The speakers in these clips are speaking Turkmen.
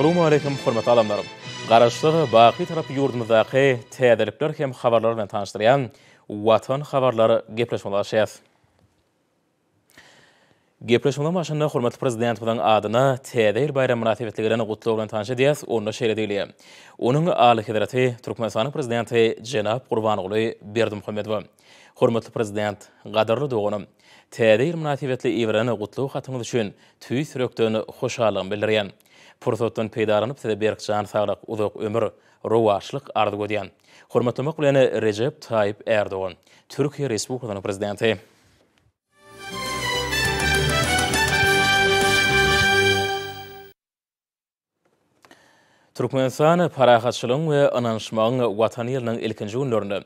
Assalamu alaykum hormat alamlarım. Garaşlar baqi tarap yurdumu zaqi tədəliblər kəm xabarlar ilə tanışdıran vatan xabarları gəpləşməyə başlayır. Gəpləşməyə başlanan hörmətli prezident bilan adına tədəir bayram münasibətliklərini qutlu ilə tanış edir. Onun da şəhərdə eləyir. Onun ali xidrəti Türkmenistan prezidenti Cənab Qurbanoğlu Berdimuhammed və hörmətli prezident qadırlı doğunum tədəir münasibətli evrəni qutlu xatırlamaq üçün tüy sürəkdən xoşallığını bildirir. Pursotun peýdarynyp sebäp berip jan saglyk, uzak ömür, rowaşlyk ardy gödýän. Hormatly möhüm bilen Recep Tayyip Erdoğan, Türkiýe Respublikasynyň prezidenti. Turkmenistan paraýatçylygyň we ananşmagyň watany ýylynyň ilkinji günlerinde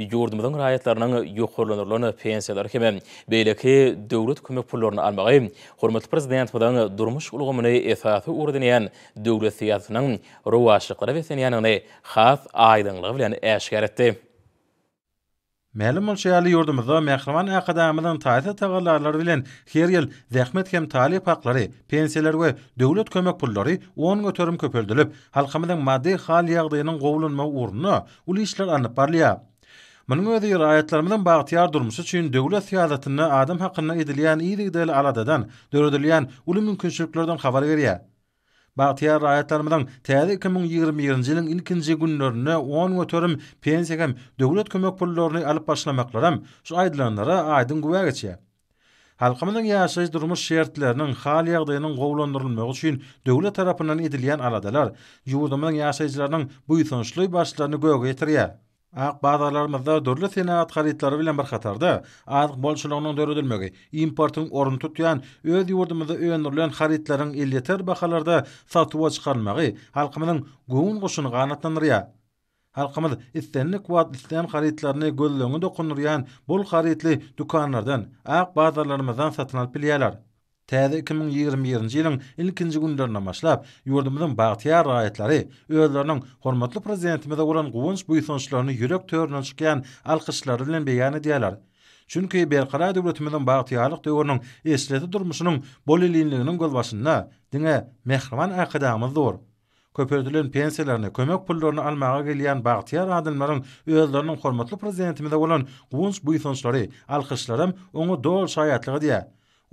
ýurdumyň raýatlarynyň ýokurlanýan pensiýalary hem beýleki döwlet kömek pullaryny almagy hormatly prezident bolan durmuş ulgamyny esasy urdynyň döwlet siýasynyň rowaşyklary we senýanyň has aýdyňlygy bilen äşgär etdi. Mälim bolşy ýaly ýurdumyzda mehriban akademiýanyň taýsa tagallary bilen her ýyl zähmet hem talep haklary, pensiýalar we döwlet kömek pullary 10 göterim köpeldilip, halkymyzyň maddi hal ýagdaýynyň gowlanma urunyna ul işler anyp Mönüň öýdi ýaýatlarymyň bagtyar durmuşy üçin döwlet siýasatyny adam hakyna edilýän iýdigdel aladadan döredilýän uly mümkinçiliklerden habar berýär. Bahtiyar rayatlarımdan tədi 2021-ci ilin ilkinci günlörünü 10 ötörüm pensiyagam dövlet kömök pullorunu alıp başlamaklarım şu aydılanlara aydın güvə geçe. Halkımının yaşayış durmuş şertlerinin hali yağdayının qovlandırılmağı üçün dövlet tarafından edilyen aladalar, yurdumunun yaşayıcılarının bu ithonşluy başlarını göğe Aq bazarlarımızda dörlü senat xaritları bilen bir xatarda, aq bolşuluğunun dörüdülməgi, importun orun tutuyan, öz yurdumuzda öyönürlən xaritların illetər baxalarda satuva çıxarmagi, halkımının gugun qoşun qanatlanır ya. Halkımız istənli kuat isten xaritlarını gözlönü dökünür bol xaritli dükkanlardan, aq bazarlarımızdan satın Täze 2021-nji ýylyň ilkinji günlerinde başlap, ýurdumyzyň bagtyýar raýatlary, öýlerini hormatly prezidentimiz bilen gowunç buýsunçlaryny ýürek törnüň çykýan alqyşlar bilen beýany diýerler. Çünki berqara döwletimizden bagtyarlyk döwrüniň esleti durmuşynyň bolalygynyň gowlaşyna diňe mehriman aýdamyz dur. Köpürdilen pensiýalaryny kömek pullaryny almağa gelýän bagtyar adamlaryň öýlerini hormatly prezidentimizde bilen gowunç buýsunçlary alqyşlarym oňa dol şaýatlygy diýer.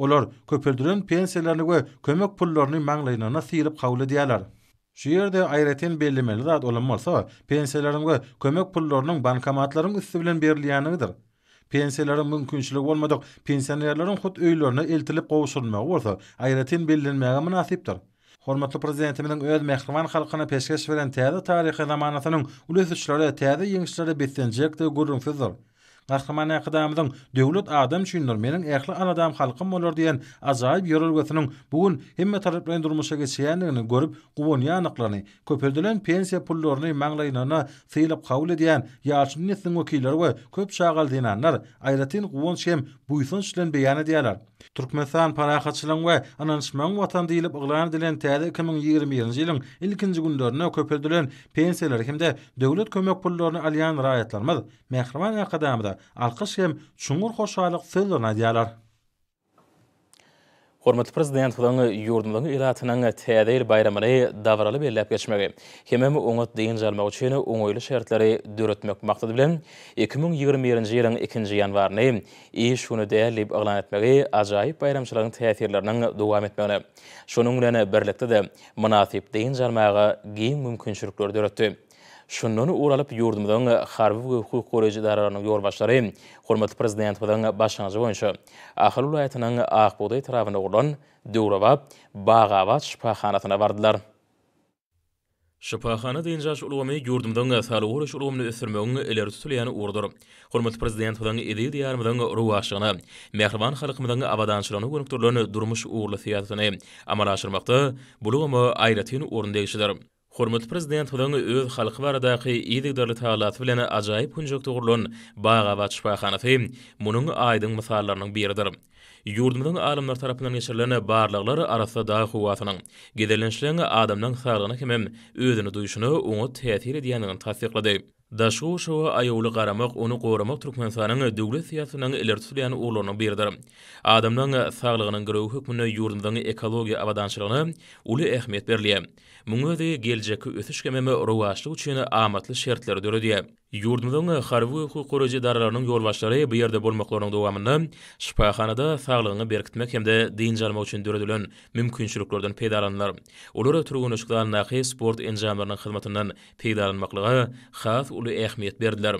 Olar köpüldürün pensiyelerini ve kömök pullarını manglayına nasirip kavul ediyalar. Şu yerde ayretin belli melidat olum olsa, pensiyelerin ve kömök pullarının bankamatların üstü bilen berliyanıdır. Pensiyelerin mümkünçülük olmadık, pensiyelerin hut öylerine eltilip qovuşulmağı olsa, ayretin bellinmeğe münasiptir. Hormatly prezidentimiň öz mehriban halkyna peşkeş beren täze taryhy zamanatynyň ulusçylary täze ýeňişleri bitdenjekde gurrun fyzdyr. Narxaman ýa döwlet adam üçin menin meniň ähli ana adam halkym bolar diýen azayyp ýörelgi ýetiniň bu gün hemme taraplaryň durmuşa geçýändigini görüp gubon ýa-nyklary, pensiýa pullaryny maňlaýyna syýlyp kabul edýän ýaşyny ýetiniň wekilleri we köp şagaldynanlar aýratyn gubon şem buýsun şilen beýan edýärler. Türkmenistan paraýatçylygyň we ananşmaň watan diýilip ýygnan edilen täze 2021-nji ýylyň ilkinji günlerinde köpeldilen pensiýalar hem-de döwlet kömek pullaryny alýan raýatlarmyz mehriban ýa-da hem çuňur Hormatly prezident, bu dünýä ýurdumyň ýaratynyň täzeýir bayramyny dawralı belläp geçmegi. Hemme öňe diýen jarmak üçin öňüli şertleri döretmek maksady bilen 2021-nji ýylyň 2-nji ýanwaryny iň şuny däýärlip aglan etmegi ajaýyp bayramçylygyň täsirlerini dowam etmegi. Şonuň bilen birlikde-de munasyp diýen jarmagy giň mümkinçilikleri döretdi. Şundan uralıp yurdumdan xarbi hukuk koleji dararının yol başları hormatlı prezident bilan başlanğı boyunça Axıl vilayatının Aqoday tarafına urulan Dürova Bağavat şifaxanasına vardılar. Şifaxana deyinjaş uluwmy yurdumdan salı uruş uluwmy ösürmeň eler tutulýan urdur. Hormatly prezident bilan edi diýarmydan uruwaşygyna mehriban halkymyzdan awadançylygyny görüp durulany durmuş uğurly fiýatyny amala aşyrmakda ayratin aýratyny Hormat prezident hudany öz halky baradaky iýdik dörli taýlat bilen ajaýyp hunjuk dogrulan baga we çypahanaty munyň aýdyň misallarynyň biridir. Yurdumdan alimlar tarapından geçirilene barlaglar arasa da huwatının. Gedelenşilen adamdan sağlığına kimem özünü duyuşunu onu tehtir ediyenin tasdikladı. Daşgı uşağı ayoğlu qaramaq onu qoramaq Türkmenistan'ın döwlet siyasının ilir tutulayan uğurlarının birdir. Adamdan sağlığının gırı hükmünü yurdumdan ekologi avadanşılığını ulu ehmiyet berliye. Muňa da geljekki ötüş gememe rowaşlyk üçin amatly şertler döredi. Yurdumdan harwy hukuk goraje daralarynyň ýolbaşlary bu ýerde bolmaklaryň dowamyny şifahanada saglygyny berkitmek hem de diýenjalmak üçin döredilen mümkinçiliklerden peýdalanlar. Olar oturgyn ýaşlar sport enjamlarynyň hyzmatyndan peýdalanmaklygy has uly ähmiýet berdiler.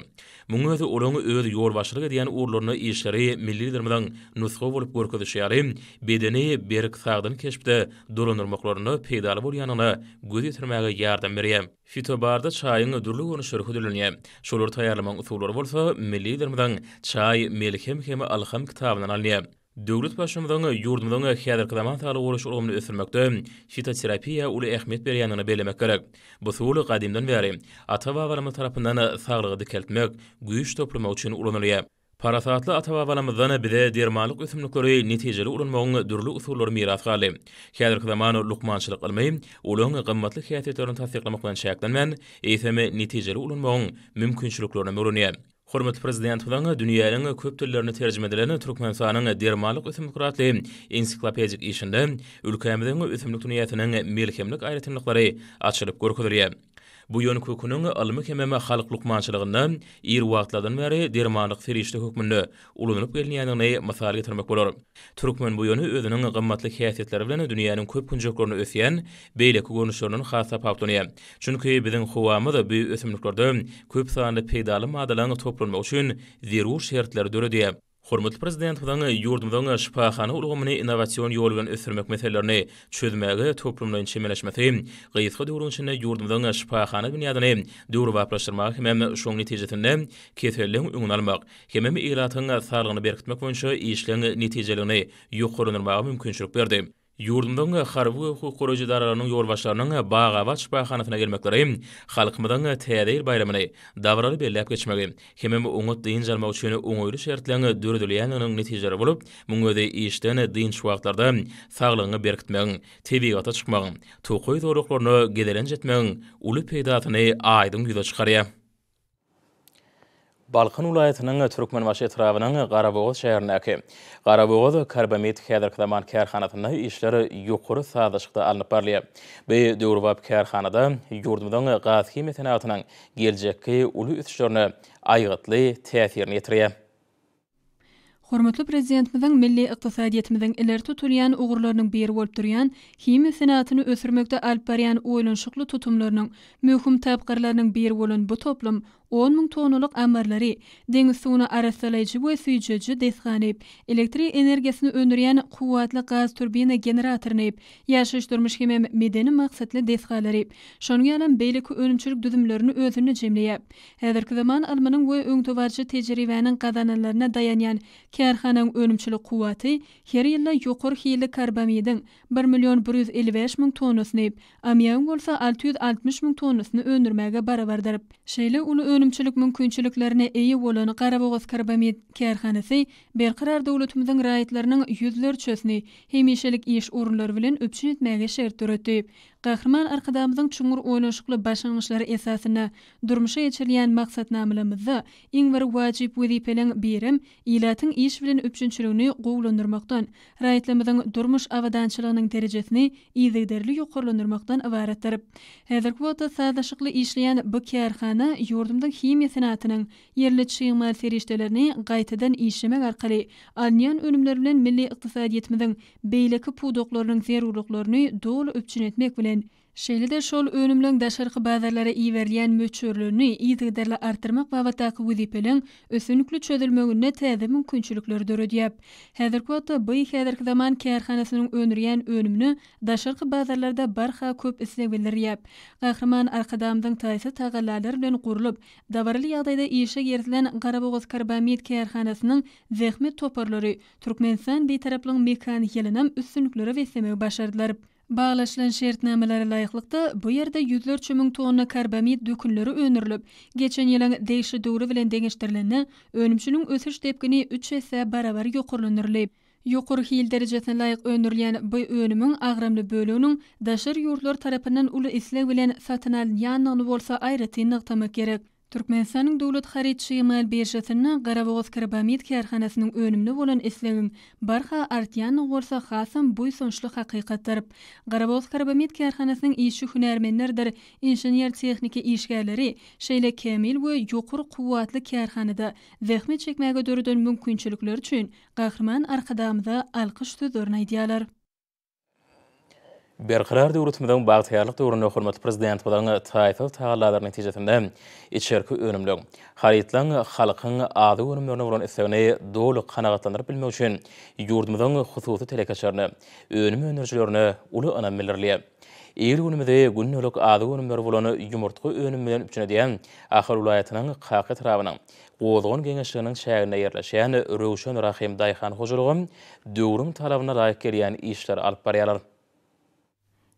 Mungöte ulany öz ýol başlygy diýen urlaryna işleri milli dilimden nusgo bolup görkezdi bedeni berik sagdyny keşpde dolanyrmaklaryny peýdaly bolýanyny göz ýetirmäge ýardam berýär. Fitobarda çayyny durly görnüş örkü şolur taýarlamak usullary bolsa milli dilimden çay melhem hem alhem kitabyndan alýar. Дәүләт башымдагы йортмындагы хәдр кәдәматлары орыш орамны өсәрмәктә фитотерапия үле uli бер янын белемек керек. Bu сөүл қадимдән берәм. Атававала мутарыпнан сағлыгы дикәлтмәк, güyüş топлама өчен орынлы. Парасаатлы атававаламы zana bide маллык өсмен күре нәтиҗәләр dürlü моң mirat сөүлләр мирас қалым. Хәдр хәдманны луқман шул алмайм, олың гәммәтлек Hürmetli Prezident Wang, dünýäniň köp tillerini terjime edilen türkmen diliniň diňe maýlyk özüm demokratik ensiklopedik işinde ýurtymyzyň özümlik dünýäniň melhimlik açylyp görkezilýär. Bu ýöne kökünüň almak hemme halklyk maçlygyndan ýer wagtlardan beri dermanlyk ferişli ulunup ulunyp gelýänligini mysal getirmek bolar. Türkmen bu ýöne özüniň gymmatly häsiýetleri bilen dünýäniň köp günjeklerini öýen beýle gönüşlerini hasa paýtuny. Çünki biziň howamyz bu ösümlüklerde köp sanly peýdaly maddalaryň toplanmagy üçin zerur şertleri döredi. Hormatly prezident, hudaňy ýurdumdan şifa ulgamyny innowasion ýol bilen ösürmek meselelerini çözmäge toplumda ýetişme meselelerini gyýyt gydyrýan şunda ýurdumdan şifa hany dünýäde hem şoň netijesinde kesellik öňüne almak, hem ýeňi ýaratyň sarlygyny berkitmek netijelerini mümkinçilik berdi. Yurdundan xarvu hu qoroji daralarının yorbaşlarının bağa vaç bayxanatına gelmekleri, xalqmadan tədəyir bayramını davrarı belləyip geçmeli. Kemim unut deyin zalma uçuyunu unuylu şertlərini dördüleyənlərinin neticeri bulup, mungöde iştən deyin şuaklarda sağlığını berkitmeğin, tebiyata çıkmağın, tukoy doruqlarını gedelen jetmeğin, ulu peydatını aydin yuda çıxarya. Balkan ulaýatynyň Türkmen maşy etrawynyň Garabogoz şäherindäki Garabogoz karbamid häzir kämän kärhanatynda işleri ýokury sazyşykda alnyp barlyp. Bu döwürbap kärhanada ýurdumdan gaz kimi senatynyň geljekki uly üçlerini aýgatly täsirini ýetirýär. Hormatly prezidentimiziň milli ykdysadyýetimiziň iler tutulýan ugurlarynyň beri bolup durýan himi senatyny ösürmekde alparyan oýlanşykly tutumlarynyň möhüm täpkirlerini beri bolan bu toplum 10 000 tonuluk amarları deniz suwuna arasalayjy we suýjyjy desganyp, elektrik energiýasyny öndüren quwwatly gaz turbina generatoryny ýaşaş durmuş hemem medeni maksatly desgalary. Şonuň ýanyň beýleki önümçülük düzümlerini özüni jemleýär. Häzirki zaman almanyň we öňtowarçy tejribäniň gazananlaryna daýanýan kärhananyň önümçülük quwwaty her ýylda ýokur hili karbamidin 1 million 155 000 tonusny, amiýan bolsa 660 000 tonusny öndürmäge barawardyr. Şeýle uly önümçülük mümkinçiliklerine eýe bolan Garabogoz karbamid kärhanasy berqarar döwletimizin raýatlarynyň ýüzler çösni hemişelik iş orunlary bilen öpçün etmäge şert döretdi. Qahrman arqadamızın çuğur oynaşıqlı başlanışları esasına durmuşa yetirilən məqsədnamələmizdə ən bir vacib və birim ilətin iş bilen üçüncülüyünü qovlandırmaqdan, rayitlimizin durmuş avadançılığının dərəcəsini izdirli yuqurlandırmaqdan ibarətdir. Hazır qovda sadəşıqlı işləyən bu kərxana yurdumda kimya sənətinin yerli çıxma fərişdələrini gaytadan işlemek arkali, anyan önümlərlə milli iqtisadiyyatımızın beyləki pudoqlarının zərurluqlarını dolu üçün etmək bilə bilen. Şeýle de şol önümlüň daşarky bazarlara iýi berýän möçürlüğünü ýetirdirle artırmak we wagtaky wezipeliň ösünlükli çödülmegine täze mümkinçilikler döredýär. Häzirki wagtda bu häzirki zaman kärhanasynyň önürýän önümünü daşarky bazarlarda barha köp isleg bilirýär. Gahraman arkadamdyň taýsy tagallalar bilen gurulyp, dawarly ýagdaýda ýeşe gerilen Garabogoz karbamid kärhanasynyň zehmi toparlary Türkmenistan bir taraplyň mekanik ýelenem ösünlükleri we başardylar. Bağlaşılan şertnamelere layıklıkta bu yerde yüzler çömün tuğuna karbamit dökünleri önürlüp, geçen yılan değişi doğru vilen dengeştirilene, önümçünün ötüş tepkini 3 esse barabar yokurlanırlip. Yokur hil derecesine layiq önürlüyen bu önümün ağrımlı bölüğünün daşır yurlar tarapından ulu islek vilen satın alın olsa ayrı tinnik tamak gerek. Türkmen sening döwlet häreditçi mal berjesiňde Garaboguz kerbamid önümlü önümini bilen eslemim. Barha Artyan gürsa hasm bu ýyşonçly haqiqaatdyr. Garaboguz kerbamid kerhanasynyň iň şuhunär menlerdir. Inžener, tehniki işgärleri, şeýle kemil we ýokur güýçli kerhanada zehmet çekmegi dürdün mümkinçilikler üçin gahryman arkadamyza alqyş tutdurýarlar. Berkırar döwletimizden bagtyarlyk döwrüne hormat prezident bolan Taýfa taýalarlaryny netijesinde içerki önümlük. Haritlan halkyň ady önümlerini bolan isegine dowlu kanagatlandyryp bilmek üçin ýurdumyzyň hususy telekaçaryny önüm önerjilerini uly ana millerli. Eýil günümizde günnelik ady önümleri bolan ýumurtgy önüm bilen üçin diýen Ahal ulaýatynyň Qaqat rawynyň Gowdgon geňeşiginiň şäherine ýerleşýän Rowşan Rahim Daýhan hojurugyň döwrüm talabyna laýyk gelýän işler alyp barýarlar.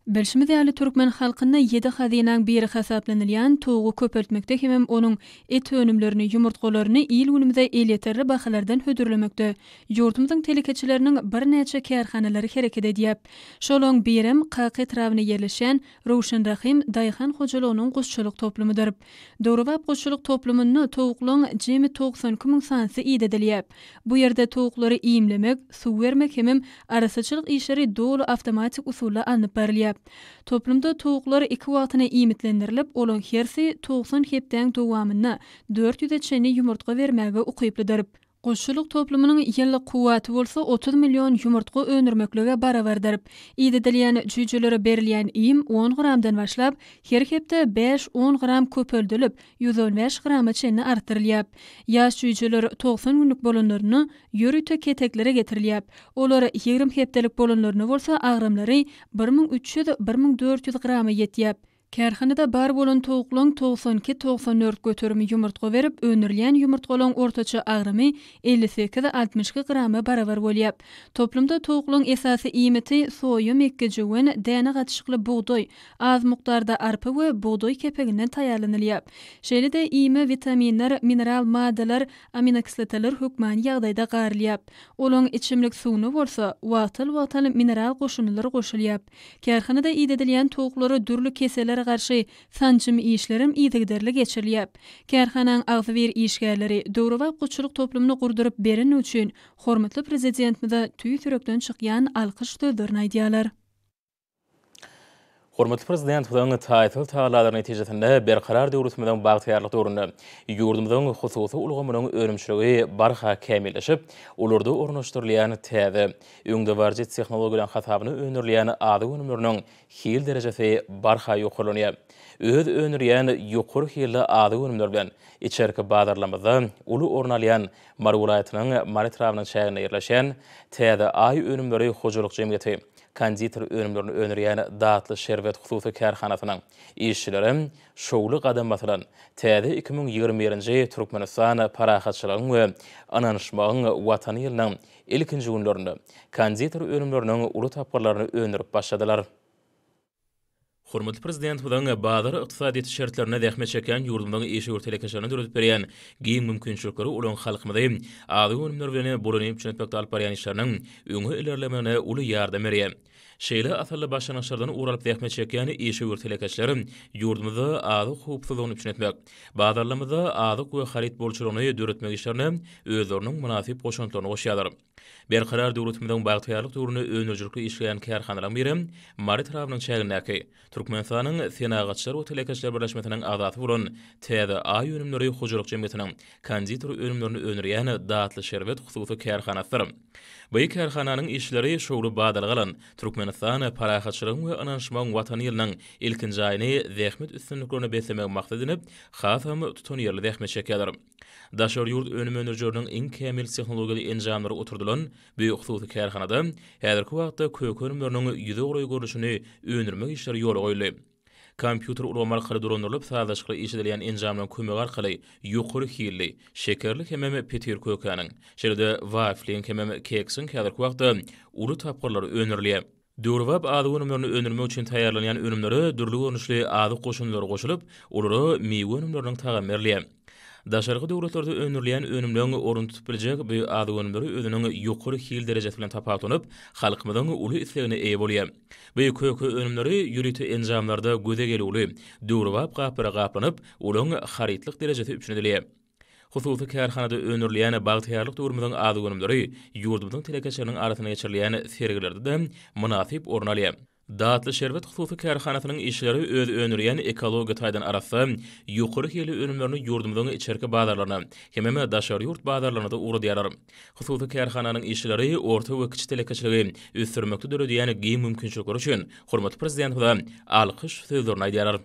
Bilşimi diýeli türkmen halkyna 7 hazynaň biri hasaplanylýan tuğu köpertmekde hem onuň et önümlerini, ýumurtgalaryny ýyl günümizde el ýeterli bahalardan hödürlemekde. Ýurdumyzyň telekeçileriniň bir näçe kärhanalary hereket edýär. Şolong birim QQ trawyny ýerleşen Rowşan Rahim Dayhan hojalygynyň guşçylyk toplumydyr. Dowrap guşçylyk toplumyny tuğuklyň jemi 90 kümin sansy ýedidilýär. Bu ýerde tuğuklary iýimlemek, suw bermek hem arasyçylyk işleri dolu awtomatik usulda anyp berilýär. Toplumda tuğuklar iki vatına imitlendirilip, olan hersi tuğuklar hepten 4 400 çeni yumurtga vermeyi uqayıplıdırıp. Quşçuluk toplumunun yıllı kuvveti olsa 30 milyon yumurtqa önürmöklüge bara verdirip. İdi diliyen cüycülürü berliyen iyim 10 gramdan başlap, her 5-10 gram köpöldülüp, 115 gramı çenini arttırılyap. Yaş cüycülür 90 günlük bolunlarını yürütü keteklere getirilyap. Olar 20 heptelik bolunlarını olsa ağrımları 1300-1400 gramı yetiyap. Kärhini bar bolun toğuklun 92-94 götürümü yumurtqo verip, önürlen yumurtqolun ortaçı ağrımi 58-62 gramı baravar bolyap. Toplumda toğuklun esasi imiti soyu mekkecuun dana qatışıqlı buğduy, az muqtarda arpı ve buğduy kepeginin tayarlanilyap. Şeyli de imi vitaminler, mineral madalar, aminokislatalar hukman yağdayda qarilyap. Olun içimlik suunu bolsa, vatil vatil mineral qoşunilir qoşilyap. Kärhini de idedilyen toğukları dürlü keseler garşy sançym işlerim ýetigderli geçirilýär. Kärhananyň agzy bir işgärleri dogry we guçuluk toplumyny berin üçin hormatly prezidentimiz de tüýtürekden çykýan alqyşdy dörnäýdiýärler. Hormatly prezident, bu dönemde taýdan taýlalaryny netijesinde bir karar döwrüsmeden bagtyarlyk döwründe ýurdumyzyň hususy ulgamynyň örümçiligi barha kämilleşip, ulurdy ornaşdyrylýan täze öňde barjy technologiýalaryň hasabyny önürleýän ady günümlerini hil derejesi barha ýokurlanýar. Öz önürleýän ýokur hilli ady günümler bilen içerki bazarlamada uly ornalýan Marwa ulaýatynyň Maritrawyň şäherine ýerleşen täze ay önümleri hojuluk jemgyýeti kanditor önümlerini önürýän daatly şerbet hususy kärhanasynyň işçileri şowly gadam basylan täze 2021 nji Türkmenistan parahatçylygyň we ananyşmagyň watany ýylynyň ilkinji günlerinde kanditor önümlerini uly taparlaryny önürip başladylar. Hormatly prezident, bu dünýä baýdary ykdysady şertlerine dähme çeken ýurdumyň işi ortalyk şahyna döredip berýän giň ulan ulanyň halkymyň hem ady önümler bilen bolany üçin pekde alyp barýan işlerini öňe ilerlemäne uly ýardam berýän. Şeýle asly başlanyşlardan uralyp dähme çeken işi ortalyk şahylaryň ýurdumyňda ady howpsuzlygyny üçin etmek, baýdarlamada ady we xarit Bir qarar döwletimiň bagtyarlyk töwrüni önüjürlikli işleýän kärhanalar birem Marit Rawnyň şäherindäki Türkmenistanyň senagatçylar we telekeşler birleşmesiniň adaty bolan Täde A ýönümleri hojalyk jemgyýetiniň kanditor ölümlerini önüriýän dağıtly şerwet hususy kärhanalar. Bayi kerhananın işleri şoğru badal galan Türkmenistan parahatçılığın ve ananşman vatan ilkin cayini zehmet üstünlüklerine beslemek maksadını xasam tutun yerli zehmet çekeler. Daşar yurt önüm önürcörünün in kemil texnologiyali encamları oturdulun büyük xsusi kerhanada hedirki vaqtta kökönümörünün yüzü oroy görüşünü önürmek işleri yolu kompýuter ulgam arkaly duranlyp sazlaşykly işi edilen enjamlan kömek arkaly ýokary hiýli şekerli hemme peter kökanyň şerde waflyň hemme keksin käder wagtda uly tapgylar Durvap Dürwab adı önümlerini önürme üçün durlu önümleri dürlü önüşlü adı qoşunları qoşulub, Daşarqı gödürülürlerde önürilen önümleri orun tutp biljek bu aydy önümleri özünün yuqur hil derejat bilen taparla tonup halqymdan uly islegni eýe bolýar. Bu kök önümleri ýüriti enjamlarda göde gelýüli, durwapqa, pragapnyp ulanyxarytlyk derejesi üçin edilýär. Hufufy kärhanada önürilen bagtýarlyk törmeden aydy önümleri ýurduň telekäşeriniň aratyna geçirilýär, ýani sergilerde munafyp ornalyar. Daatlı şerbet hususi kärxanasynyň işleri öz önürýän ekologiýa taýdan arasy, ýokary heli önümlerini ýurdumdan içerki bazarlaryna, hemme daşar ýurt bazarlaryna da ugry diýerler. Hususi kärxananyň işleri orta we kiçik telekçiligi ösdürmekde döredýän giň mümkinçilikler üçin hormatly prezident hudam alkyş sözlerini aýdýarlar.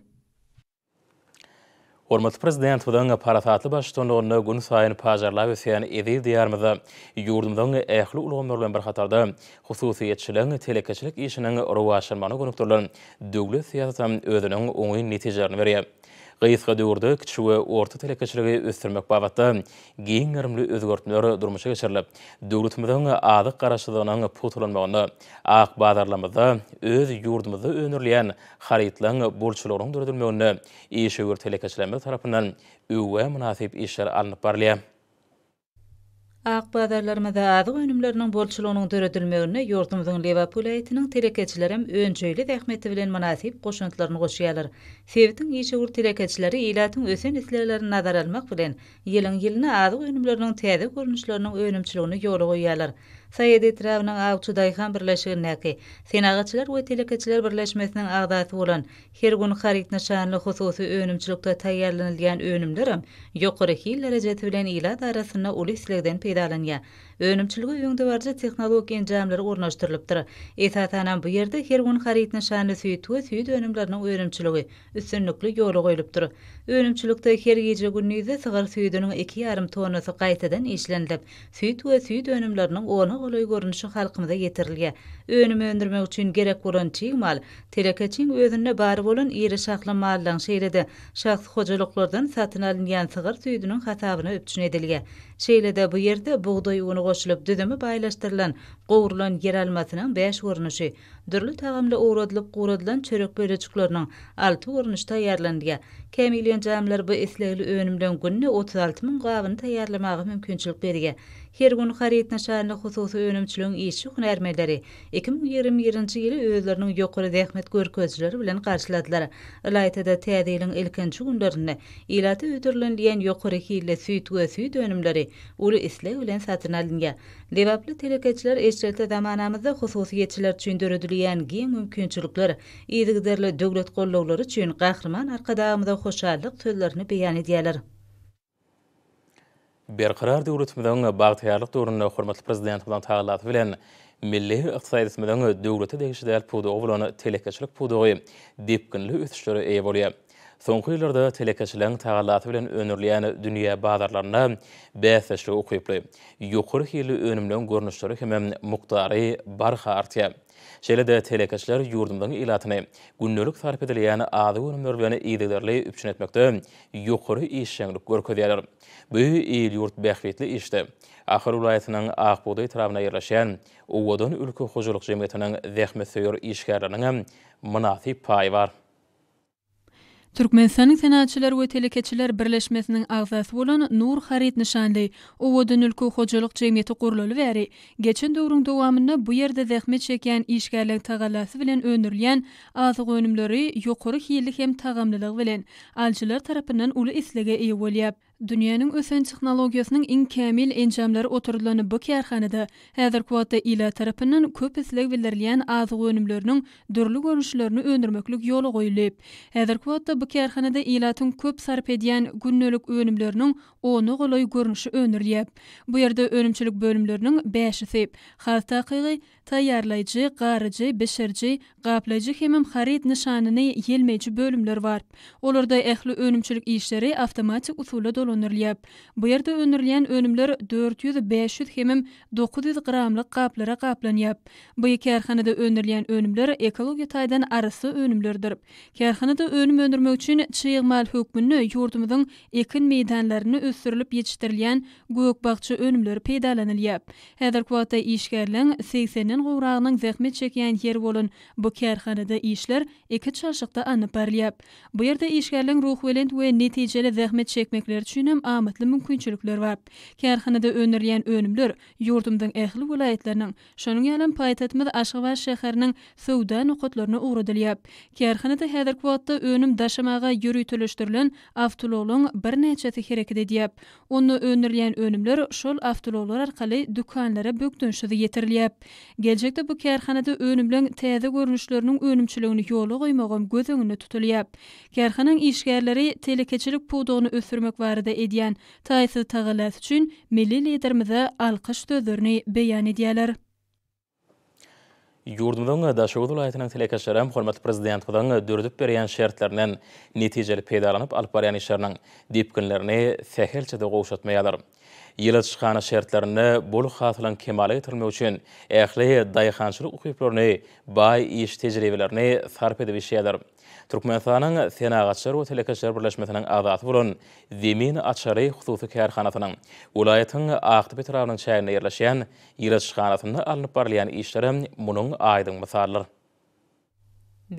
Hormat prezident bu dönge parasatlı başçılığında gün sayın pajarla ösen edi diyarmyza yurdumdan ähli ulgamlarla bir hatarda hususi yetişilen telekeçilik işinin rowaşlanmagyny gönükdirilen döwlet siýasatynyň özüniň oňy netijelerini berýär. gysga döwürde kiçi we orta telekeçiligi ösdürmek babatda giň ýerimli özgörtmeler durmuşa geçirilip, döwletimiziň azyk garaşdygynyň putulanmagyny aq bazarlamada öz ýurdumyzy önürleýän haritlaryň bolçulugynyň dörtülmegini ýeşe ýer telekeçilerimiz tarapyndan öwe münasip işler alınıp barlýar. Ak badarlarmada adı önümlerinin borçluğunun dörödülmeğine yordumdun Liverpool ayetinin telekeçilerim öncöyli dəkmeti bilen manasib qoşanqlarını qoşyalar. Sevdin iyi ur telekeçileri ilatın ösen etlilerini nadar almaq bilen ýylyň yelini adı önümlerinin täze görünüşlerinin önümçiligini önümlerinin Sayed etrawynyň awçy daýhan birleşigindäki Senagatçylar we Telekeçiler birleşmesiniň agdaty bolan her gün harit nişanly hususy önümçülükde taýýarlanylýan önümler ýokary hil derejesi bilen ýyla darasyna uly Önümçülüğü öňde barja tehnologiýany jamlary ornaşdyrylypdyr. Etatanam bu ýerde her gün harit nişanly süýtü we süýt önümlerini öňümçüligi üstünlikli yolu goýulypdyr. Öňümçülükde her gece günnüde sygyr süýdüniň 2,5 tonasy gaýtadan işlenilip, süýt we süýt önümleriniň ony goýy görünüşi halkymyza ýetirilýär. Öňüm öndürmek üçin gerek bolan çyk mal, telekeçin özünde bar bolan iri şahly mallan şeýledi. Şahs hojalyklardan satyn alynýan sygyr süýdüniň hasabyny öpçün edilýär. Şeýle de bu ýerde buğday ýuny goşulyp düdümi baýlaşdyrylan gowrulan ýer almasynyň 5 görnüşi, dürli tagamly ooradylyp gowradylan çörek bölejiklerini 6 görnüş taýýarlandy. Kemilýen jamlar bu islegli önümden günni 36 000 gawyny taýýarlamagy mümkinçilik berýär. Her gün xarit naşanlı xüsusi önümçülüğün işçi 2020-2021 ili öylerinin yokuri dəhmet görközcüləri bilən qarşıladılar. Ilaytada tədiyilin ilkən çoğunlarını ilatı ödürlün diyen yokuri ki ili süyit və süyit önümləri ulu isli ulan ili ili ili ili ili ili ili ili ili ili ili ili ili ili ili ili Berqarar de urut midang baqt hayalyk durunda hormatly prezident bilen taýlanat bilen milli ykdysady midang döwlet degişde alp pudu owlany telekeçilik pudu goýy dep kinli ötüşleri e bolýa. Soňky ýyllarda telekeçilik taýlanat bilen önürleýän dünýä baýdarlaryna bäsäşli okuýyply. Ýokary hyly önümlen görnüşleri hem barha artýar. Şeýle de telekeçler ýurdumdan ilatyny günnelik tarap edilýän yani ady ömürlerini ýetdirlerle üçin etmekde ýokary iş şeňlik görkezýärler. Bu ýyl ýurt bäxtli işde. Ahyr ulaýatynyň Aqbuda etrafyna ýerleşen Owadan ölkä hojalyk jemgyýetiniň zähmet söýer işgärläriniň Türkmenistan'ın senatçiler ve telekeçiler birleşmesinin ağzası olan Nur Harit Nişanli, o odun ülkü hoculuk cemiyeti kurulu veri, geçen doğrun doğamını bu yerde zekme çeken işgarlık tağalası bilen önürleyen ağzı gönümleri yukarı hiyelik hem tağamlılık bilen, alçılar tarafından ulu islege iyi olyab. Dünyanın ösen texnologiyasının en kamil enjamları oturulanı bu kärxanada häzir kuwata ila tarapynyň köp isleg bilerilen azyg önümlärini durly görüşlerini öndürmeklik ýoly goýulyp, häzir kuwata bu kärxanada ilatyn köp sarp edýän günnelik önümlärini ony golay görnüşi öndürýär. Bu ýerde önümçilik bölümläriniň bäşi sebäp, hal taýyry, taýýarlaýjy, garyjy, bişirji, gaplaýjy hemem harit nişanyny ýelmeýji bölümler bar. Olarda ähli önümçilik işleri awtomatik usulda ýol Bu ýerde önürlýän önümler 400-500 hemim 900 gramlyk gaplara gaplanýar. Bu ýerhanada önürlýän önümler ekologiýa taýdan arasy önümlerdir. Kerhanada önüm öndürmek üçin çygmal hökmünü ýurdumyň ekin meýdanlaryny ösdürilip ýetişdirilýän gök bagçy önümler peýdalanylýar. Häzir kwota işgärleň 80-nin gowragynyň zähmet çekýän ýer bolun. Bu kerhanada işler iki çarşykda anyp berilýär. Bu ýerde işgärleň ruh we netijeli zähmet çekmekler üçin hem amatly mümkinçilikler bar. Kärhanada önürýän önümler ýurdumdan ähli welaýetleriniň, şonuň bilen paýtatmyz Aşgabat şäheriniň sowda nukatlaryny ugradylýap. Kärhanada häzir kwatda önüm daşamaga ýürütüleşdirilen awtulolyň bir näçesi diýip, Onu önürýän önümler şol awtulolar arkaly dükanlara bökdünşüde ýetirilýär. Geljekde bu kärhanada önümlen täze görnüşleriniň önümçiligini ýoly goýmagam göz öňüne tutulýar. Kärhananyň işgärleri telekeçilik pudogyny ösürmek barady. ýerde edýän taýsy tagalat üçin milli liderimize alqış döwürni beýan edýärler. Ýurdumyň daşawy dolaýatynyň telekaşara hem hormatly prezident gadan döwürdip berýän şertlerinden netijeli peýdalanyp alparyany şerniň dipkinlerini fehelçe de gowşatmaýarlar. yyla çıxana şərtlərini bol xatılan kemalə getirmə üçün əxli dayıxançılı uqiblərini, bay iş tecrəvələrini tharp edib işəyədər. Turkmenistanın Sena Açar və Telekaşar Birləşmətinin azatı bulun Zemin Açarı xüsusi kərxanatının ulayətın axtı bitirarının çəyərinə yerləşən yyla çıxanatını alınıb barlayan işlərin bunun aydın misallır.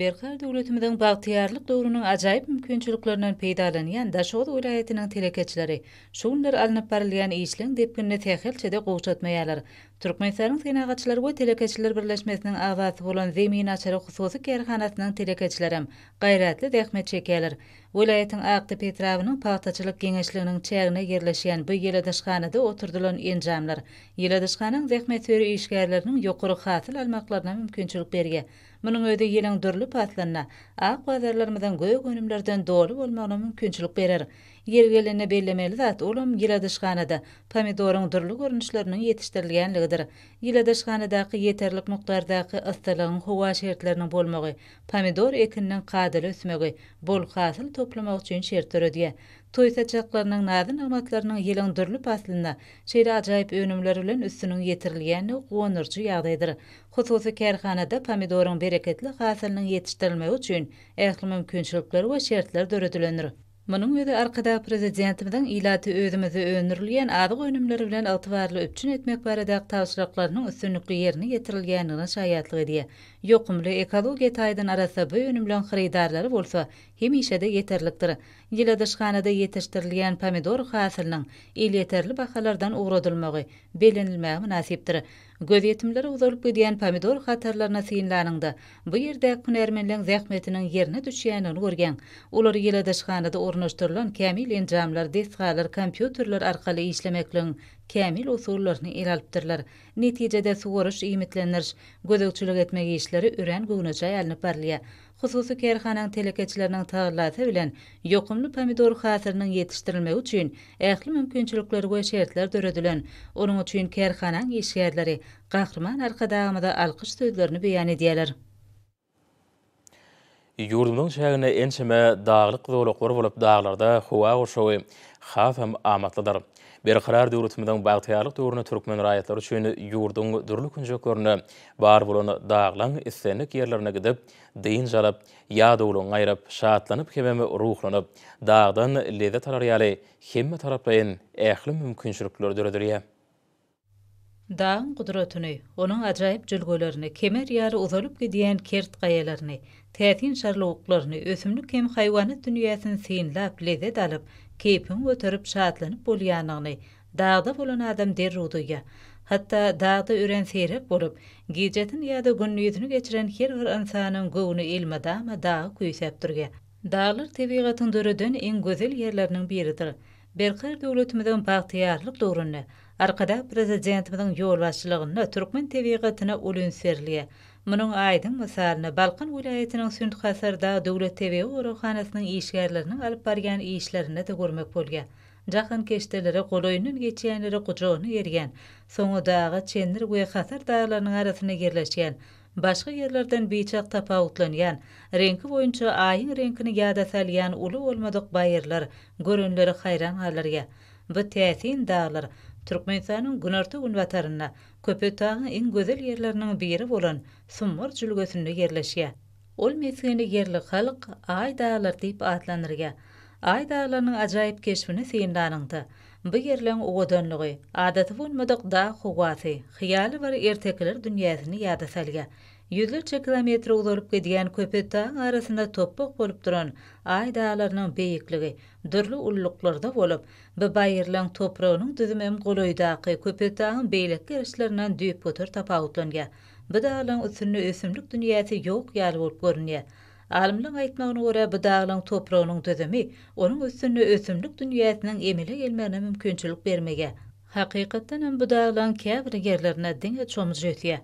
Berkal Döwletimiň bagtiýarlyk döwrüniň ajaýyp mümkinçiliklerinden peýdalanýan Daşgöz welaýatynyň telekeçileri şunlar alnyp barylýan iýişliň depkinde täkilçe de goşatmaýarlar. Türkmenistanyň synagatçylary we telekeçiler birleşmesiniň awazy bolan Zemina açary hususy kärhanatynyň telekeçileri gaýratly dähmet çekýärler. Welaýatyň Aqty Petrawynyň paýtaçylyk geňeşliginiň çägine gerleşýän bu ýele daşgahanyda oturdylan enjamlar, ýele daşgahanyň dähmet işgärleriniň ýokary hatyl almaklaryna mümkinçilik berýär. Munun öýde ýelen dürli patlanna, aýk bazarlarymyzdan goýuk önümlerden doly bolmagyna mümkinçilik berer. Yergelene bellemeli zat olum giladışkanada pomidorun durlu görünüşlerinin yetiştirilgenligidir. Giladışkanadaqı yeterlik miqdardaqı ıstalığın huwa şertlerinin bolmagy, pomidor ekinnin qadyl ösmegy, bol qasyl toplamak üçin şert töredi. Toyta çaqlarının nazın yelin durlu paslyna şeýle ajaýyp önümler bilen üstünün yetirilgeni gönürçi ýagdaýdyr. Hususy pomidorun bereketli hasylynyň yetiştirilmegi üçin ähli mümkinçilikler we şertler döredilenir. Munun we arkada prezidentimizden ilati özümizi önürlüyen adyg önümleri bilen altywarly üçin etmek barada tawsiyalaryny üstünlikli ýerine getirilgenini şayatlı edýär. Ýokumly ekologiýa taydan arasa bu önümlän hyrydarlary bolsa, hem işe de yeterliktir. Yila dışkanada pomidor hasilinin il yeterli bakalardan uğradılmağı belenilmeğe münasiptir. Göz yetimleri pomidor hatarlarına sinlanında bu yerdə akun ermenilen zahmetinin yerine düşeyenin urgen. Olar yila dışkanada ornoşturulan kamil encamlar, deskalar, kompüterler arkali işlemeklün kamil usullarını il alptirlar. Neticede suvarış imitlenir, gözökçülük işleri üren gugunaca yalnip Hususy kerxananın telekəçilərinin tağırlatı bilən yokumlu pomidor xasirinin yetiştirilməyi üçün əxli mümkünçülüklər və şərtlər dörədülən. Onun üçün kerxanan işgərləri qaxırman arka dağımıda alqış tüydülərini beyan edəyələr. Yurdumdan şəhərinə ençəmə dağlıq və olaqor dağlarda olaqor və xafam və Bir qarar döwrütmeden bagtyarlyk döwrüne türkmen raýatlary üçin ýurdun durluk günjökörni bar bolan daglan islenik yerlerine gidip, deýin jarap, ýad bolan gaýrap şatlanyp hemme ruhlanyp, dagdan leýde tararyaly hemme taraplaryň ähli mümkinçilikleri döredirýä. Dağın kudretini, onun acayip cülgölerini, kemer yarı uzalıp gidiyen kert kayalarını, teatin şarlı oklarını, ösümlü kem hayvanı dünyasını seyinlap, lezzet alıp, keýpini öterip şatlanyp bolýanyny, dağda bolan adam der ruduýa. Hatta dağda ören seýrek bolup, gejetin ýa-da günnüýetini geçiren her bir insanyň gowuny ilmedäme dağ köýsäp durýa. Dağlar tebigatyň döredin iň gözel ýerleriniň biridir. Berkir döwletimizden paýtyarlyk dogrunny, arkada prezidentimizden ýol başçylygyny Türkmen tebigatyna ulun Munun aýdym mysalyna Balqan welaýetiniň Süýnd Qasarda döwlet TV urahanasynyň işgärlerini alyp bargan işlerini de görmek bolýar. Jahan keşdeleri goloyunun geçiyenleri gucuğunu yergen, sonu dağı çenir ve hatar dağlarının arasına yerleşen, başka yerlerden biçak tapa utlanyan, renk boyunca ayin renkini yada salyan ulu olmadık bayırlar, gorunları hayran alırya. Bu teyatiyin dağlar, Türkmenistan'ın günartı unvatarına, Köpötağın en gözel yerlerinin biri olan Sumur jülgösünde yerleşiye. Ol mesgeni yerli xalq, ay dağlar deyip adlanırga. Ay dağlarının acayip keşfini seyinde Bu yerlerin oğu dönlüğü, adatı vun mudaq dağ huğuasi, hiyali var ertekiler dünyasini yadasalga. Yüzlerce kilometre ulanıp gidiyen köpe tağın arasında topu kolup duran ay dağlarının beyikliği dırlı ulluklarda olup bu bayırlan toprağının düzümem kolu dağı köpe tağın beylik gerişlerinden düğü pötör tapa Bu dağlan üstünlü üstünlük dünyası yok yal olup görünüye. Alımlan aytmağına ora bu dağlan toprağının düzümü onun üstünlü üstünlük dünyasının emili gelmeğine mümkünçülük vermege. Haqiqatdan bu dağlan kəbri gerlərinə dinə çomuz jötiyə.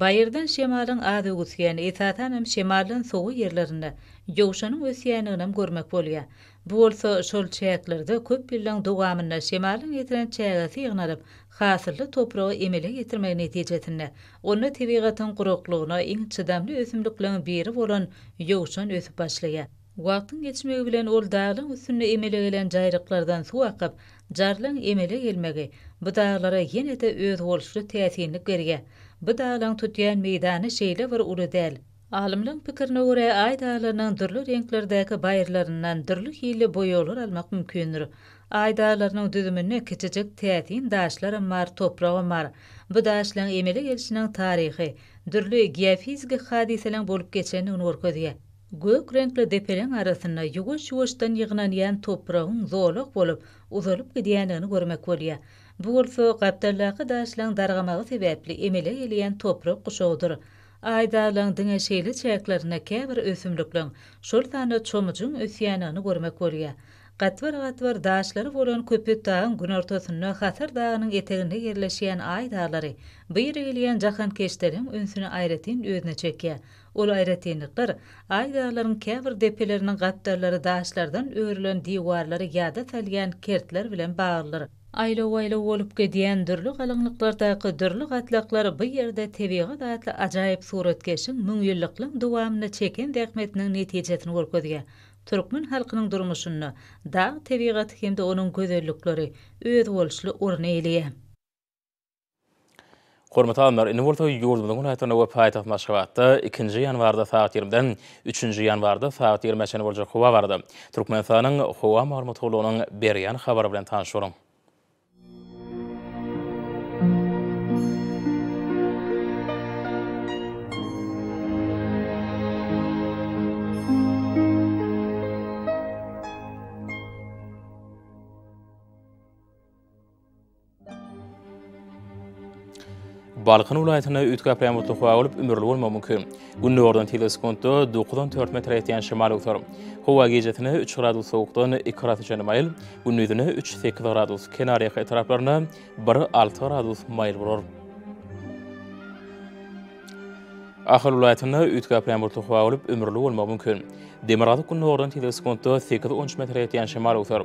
Bayırdan şemalın adı gütgen, etatam hem şemalın soğu yerlerinde, yoğuşanın ösiyanını görmek bolya. Bu olsa, şol çayaklarda köp birlan doğamınla şemalın etiren çayakası yığınarıp, xasırlı toprağı emeli getirmek neticetinde. Onunla tebiqatın kuruqluğuna, en çıdamlı özümlükle biri olan yoğuşan özü başlayan. Vaqtın geçmegi bilen ol dağlı üstünne emele gelen jayrıqlardan su akyp, jarlyň emele gelmegi bu dağlara ýene de öz bolşuly täsinlik berge. Bu dağlın tutyan meýdany şeýle bir uly däl. Alimlarning pikirine görä, ay dağlarynyň türli renklerdäki bayırlaryndan türli hili boyolar almak mümkindir. Ay dağlarynyň düzümini kiçijik täsin daşlar mar toprağa mar. Bu daşlaryň emele gelişiniň tarihi, dürlü geofizik bolib bolup geçeni onu Gök renkli depelen arasında yuguş yuguştan yığınan yan toprağın zorluk bolub, uzolub ki görmek bolýar. Bu gülsü qabdarlağı daşlan dargamağı sebepli emele eliyan toprağı kuşağıdır. Aydağlan dine şeyli çayaklarına kəbir öfümlüklün, şortanı çomucun öfiyanını görmek Qatvar qatvar daşları volon köpüt dağın gün ortasını xatır dağının etegini yerleşiyy yerleşiyy yerleşiyy yerleşiyy yerleşiyy yerleşiyy yerleşiyy yerleşiyy yerleşiyy ol aýratynyklar aýdalaryň käbir depelerini gatdarlary daşlardan öwrülen diwarlary yada da kertler bilen baglar. Aýla wäle bolup gidýän dürli galanlyklarda gydyrly gatlaklar bu ýerde tebigi daýatly ajaýyp suratkeşin müň ýyllyklyň dowamyny çeken dehmetiniň netijesini görkezdi. Türkmen halkynyň durmuşyny, da tebigat hemde onuň gözellikleri öz bolşly Qormatanlar, inni bolta yurdumda gona hitan ova paytaf maskevatta, ikinci yan varda saat 20-dan, 3 nji ýanwarda saat 20 çe üçüncü howa varda saat howa dan üçüncü yan bilen saat Balkan vilayetine üýtgä gapyran bolup ömürli bolmagy mümkin. Günde ordan teleskopda 9-dan 4 metre ýetýän şimal ýol Howa gejetine 3 gradus sowukdan 2 gradus şimal, günde ýetine 3-3 gradus kenar ýa taraplaryna 1-6 gradus mail bolar. Ahal vilayetine üýtgä gapyran bolup ömürli bolmagy mümkin. Demirat günde ordan teleskopda 8-10 metre ýetýän şimal ýol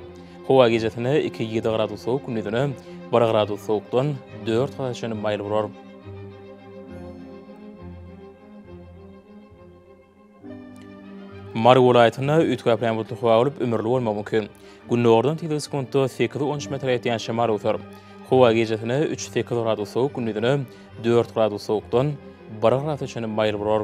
Howa gejetine 2-7 gradus sowuk, 1 gradus sowukdan 4 gradus şimal bolar. Mar vilayatyna ütkäpräm bolup tuhwa bolup ömürli bolmak mümkin. Günni ordan tezli sekundda 13 metr ýetýän şamal öter. Howa gejesini 3-8 gradus sowuk, gündüzini 4 gradus sowukdan 1 gradus şeni maýyl bolar.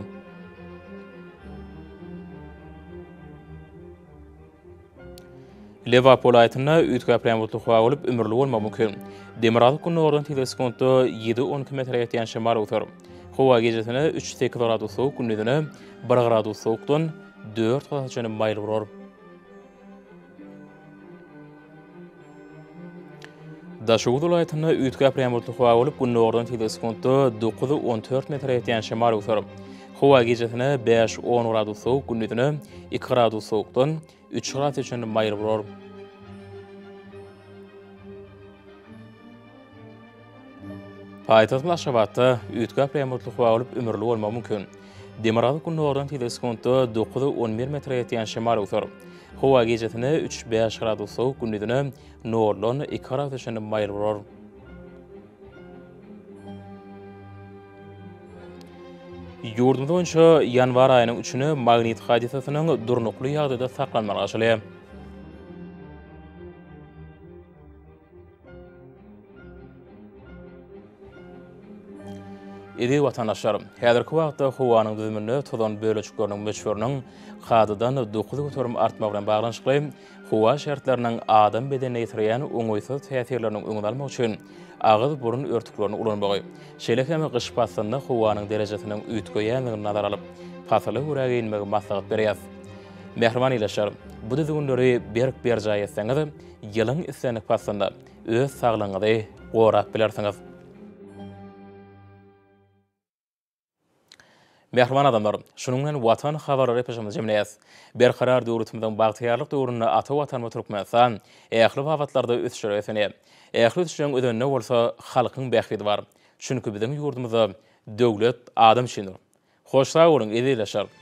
Leva polaýatyna ütkäpräm bolup tuhwa bolup ömürli bolmak mümkin. Demirat günni ordan tezli sekundda 7-12 metr ýetýän şamal öter. Howa gejesini 3-8 gradus sowuk, gündüzini 1 gradus sowukdan 4 vaxta çönüm mail vururum. Daşı gudul ayetinde ütka preambültü xoa olup, bu nördün tida sekundu 14 metr etiyan şemari uçurum. Xoa gecetini 5-10 radu soğuk, günnüdünü 2 radu soğuktun 3 radu soğuktun mail radu soğuktun 3 Aýtdyň maşawatda ýetgäp ýa-da olma Demaralı kundu ordan tideskontu 9-11 metra yetiyan şemar ıltır. Hova gecetini 3-5 gradu soğuk kundidini Noorlon 2 karak dışını mayır vurur. Yurdumda oyunca yanvar ayının üçünü magnet hadisesinin durnuklu yağdıda saklanmalı açılıyor. Edi vatandaşlar, häzirki wagtda howanyň düzümini tudan bölüşgörnüň meşhurynyň gadadan dukuzy gutarym artma bilen baglanyşly howa şertleriniň adam bedenine ýetirýän öňüýsiz täsirlerini öňdelmek üçin agyz burun örtüklerini ulanmagy. Şeýle hem gyş paslanda howanyň derejesiniň ýetgeýänligini nazar alyp, pasaly huraga ýetmegi maslahat berýär. Mehrman ýaşar, bu düzgünleri berk berjaýetseňiz, ýylyň isleniň paslanda öz saglanyňyzy gorap bilersiňiz. Mehriban adamlar, şunun bilen watan habarlary peşemiz jemleýäs. Bir karar döwrütmeden bagtyarlyk döwründe ata watan mutrukmasan, ähli wagtlarda ötüşür etene. Ähli düşüň öden nä bolsa, halkyň bäxtiwi bar. Çünki biziň ýurdumyzda döwlet adam şinur. Hoşlaýaryň edileşer.